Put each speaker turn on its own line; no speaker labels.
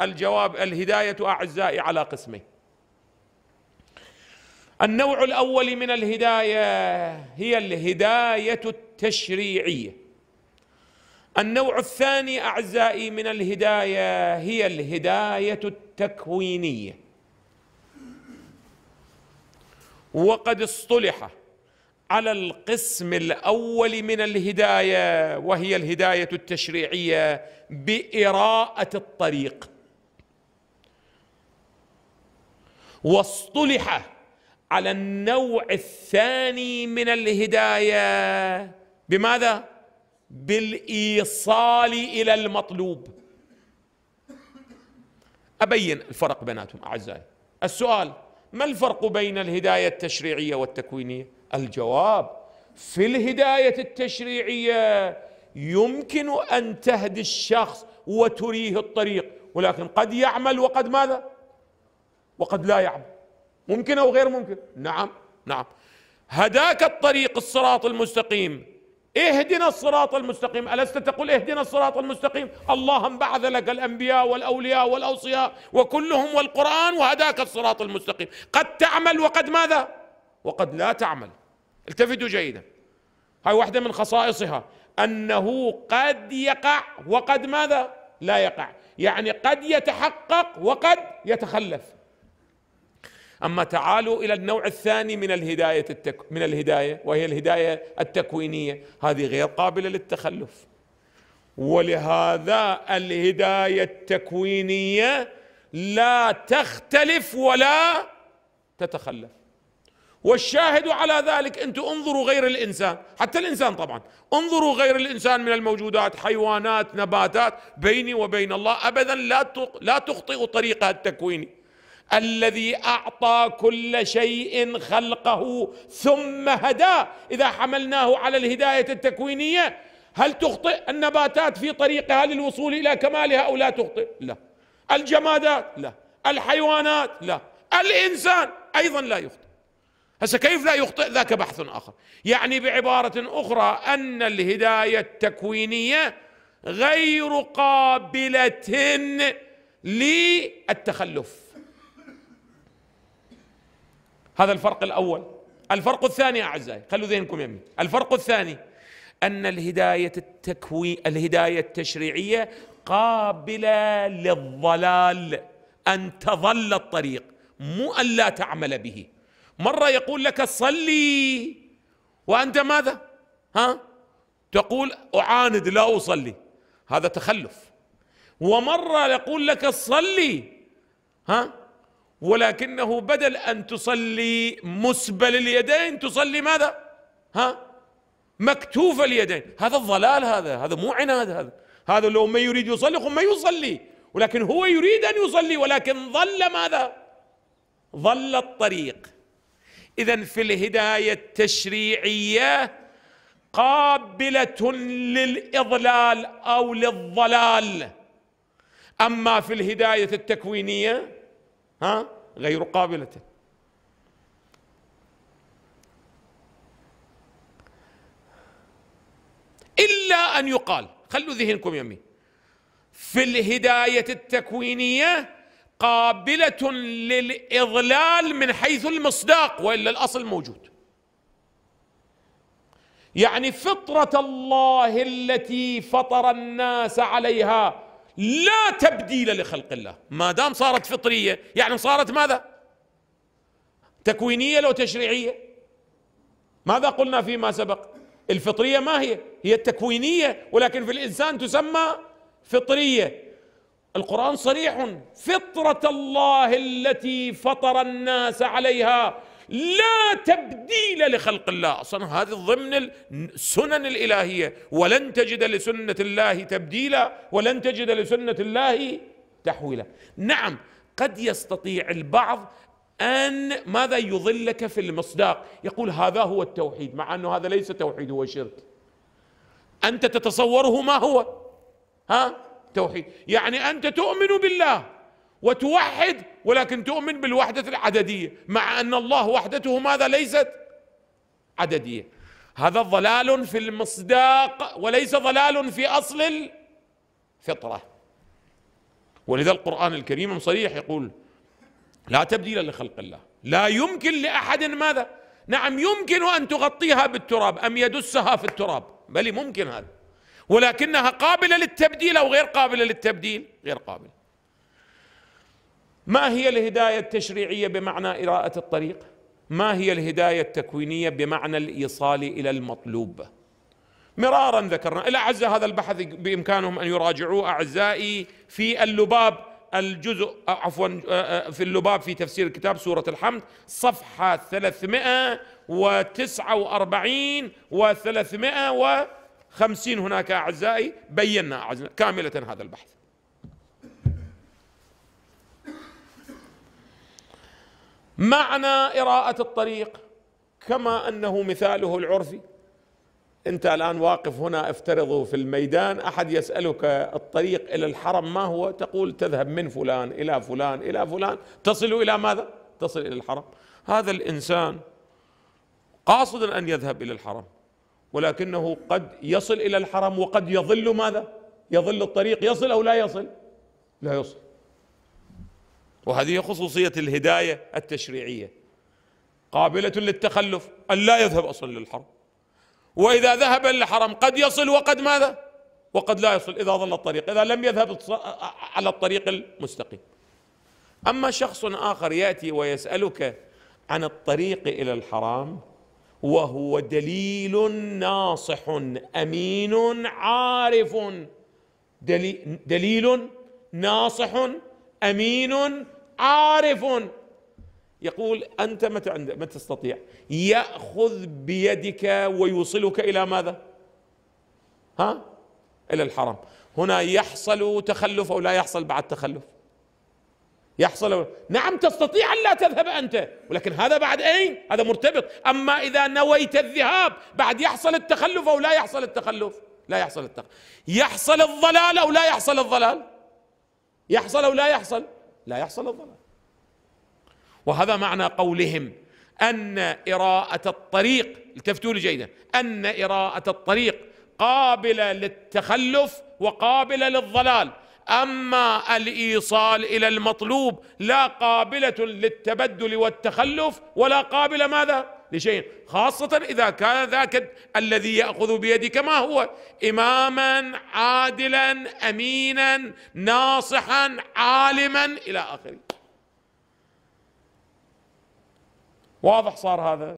الجواب الهدايه اعزائي على قسمين النوع الاول من الهدايه هي الهدايه التشريعيه النوع الثاني اعزائي من الهدايه هي الهدايه التكوينيه وقد اصطلح على القسم الاول من الهدايه وهي الهدايه التشريعيه باراءه الطريق واصطلح على النوع الثاني من الهدايه بماذا بالايصال الى المطلوب ابين الفرق بيناتهم اعزائي السؤال ما الفرق بين الهدايه التشريعيه والتكوينيه الجواب في الهدايه التشريعيه يمكن ان تهدي الشخص وتريه الطريق ولكن قد يعمل وقد ماذا وقد لا يعبد ممكن او غير ممكن نعم نعم هداك الطريق الصراط المستقيم اهدنا الصراط المستقيم ألست تقول اهدنا الصراط المستقيم اللهم بعث لك الأنبياء والأولياء والأوصياء وكلهم والقرآن وهداك الصراط المستقيم قد تعمل وقد ماذا وقد لا تعمل التفتوا جيدا هاي واحدة من خصائصها أنه قد يقع وقد ماذا لا يقع يعني قد يتحقق وقد يتخلف اما تعالوا الى النوع الثاني من الهدايه التك من الهدايه وهي الهدايه التكوينيه هذه غير قابله للتخلف ولهذا الهدايه التكوينيه لا تختلف ولا تتخلف والشاهد على ذلك انتم انظروا غير الانسان حتى الانسان طبعا انظروا غير الانسان من الموجودات حيوانات نباتات بيني وبين الله ابدا لا لا تخطئ طريقها التكويني الذي اعطى كل شيء خلقه ثم هداه اذا حملناه على الهدايه التكوينيه هل تخطئ النباتات في طريقها للوصول الى كمالها او لا تخطئ لا الجمادات لا الحيوانات لا الانسان ايضا لا يخطئ هسه كيف لا يخطئ ذاك بحث اخر يعني بعباره اخرى ان الهدايه التكوينيه غير قابله للتخلف هذا الفرق الاول الفرق الثاني اعزائي خلوا ذهنكم يمي الفرق الثاني ان الهدايه التكوي الهدايه التشريعيه قابله للضلال ان تظل الطريق مو ان لا تعمل به مره يقول لك صلي وانت ماذا ها تقول اعاند لا اصلي هذا تخلف ومره يقول لك صلي ها ولكنه بدل أن تصلي مسبل اليدين تصلي ماذا ها مكتوف اليدين هذا الضلال هذا هذا مو عناد هذا هذا لو ما يريد يصلي ما يصلي ولكن هو يريد أن يصلي ولكن ظل ماذا ظل الطريق إذا في الهداية التشريعية قابلة للإضلال أو للضلال أما في الهداية التكوينية ها غير قابلة إلا أن يقال خلوا ذهنكم يمي في الهداية التكوينية قابلة للإضلال من حيث المصداق وإلا الأصل موجود يعني فطرة الله التي فطر الناس عليها لا تبديل لخلق الله ما دام صارت فطريه يعني صارت ماذا تكوينيه لو تشريعيه ماذا قلنا فيما سبق الفطريه ما هي هي التكوينيه ولكن في الانسان تسمى فطريه القران صريح فطره الله التي فطر الناس عليها لا تبديل لخلق الله أصلا هذه ضمن السنن الإلهية ولن تجد لسنة الله تبديلا ولن تجد لسنة الله تحويلا نعم قد يستطيع البعض أن ماذا يضلك في المصداق يقول هذا هو التوحيد مع أنه هذا ليس توحيد هو شرك أنت تتصوره ما هو ها توحيد يعني أنت تؤمن بالله وتوحد ولكن تؤمن بالوحدة العددية مع أن الله وحدته ماذا ليست عددية هذا ضلال في المصداق وليس ضلال في أصل الفطرة ولذا القرآن الكريم صريح يقول لا تبديل لخلق الله لا يمكن لأحد ماذا نعم يمكن أن تغطيها بالتراب أم يدسها في التراب بل ممكن هذا ولكنها قابلة للتبديل أو غير قابلة للتبديل غير قابلة ما هي الهدايه التشريعيه بمعنى اراءه الطريق ما هي الهدايه التكوينيه بمعنى الايصال الى المطلوب مرارا ذكرنا الاعز هذا البحث بامكانهم ان يراجعوه اعزائي في اللباب الجزء عفوا في اللباب في تفسير الكتاب سوره الحمد صفحه 349 و 350 هناك اعزائي بينا كامله هذا البحث معنى إراءة الطريق كما أنه مثاله العرفي أنت الآن واقف هنا افترضوا في الميدان أحد يسألك الطريق إلى الحرم ما هو تقول تذهب من فلان إلى فلان إلى فلان تصل إلى ماذا تصل إلى الحرم هذا الإنسان قاصد أن يذهب إلى الحرم ولكنه قد يصل إلى الحرم وقد يظل ماذا يظل الطريق يصل أو لا يصل لا يصل وهذه خصوصية الهداية التشريعية قابلة للتخلف أن لا يذهب أصلا للحرم وإذا ذهب للحرم قد يصل وقد ماذا وقد لا يصل إذا ظل الطريق إذا لم يذهب على الطريق المستقيم أما شخص آخر يأتي ويسألك عن الطريق إلى الحرام وهو دليل ناصح أمين عارف دليل ناصح أمين عارف يقول أنت متى ما تستطيع يأخذ بيدك ويوصلك إلى ماذا ها إلى الحرم هنا يحصل تخلف أو لا يحصل بعد تخلف يحصل نعم تستطيع أن لا تذهب أنت ولكن هذا بعد أين هذا مرتبط أما إذا نويت الذهاب بعد يحصل التخلف أو لا يحصل التخلف لا يحصل التخلف يحصل الضلال أو لا يحصل الضلال يحصل أو لا يحصل لا يحصل الضلال وهذا معنى قولهم أن إراءة الطريق التفتوا لي جيدا أن إراءة الطريق قابلة للتخلف وقابلة للضلال أما الإيصال إلى المطلوب لا قابلة للتبدل والتخلف ولا قابلة ماذا؟ لشيء خاصة إذا كان ذاك الذي يأخذ بيدك ما هو إماما عادلا أمينا ناصحا عالما إلى آخره واضح صار هذا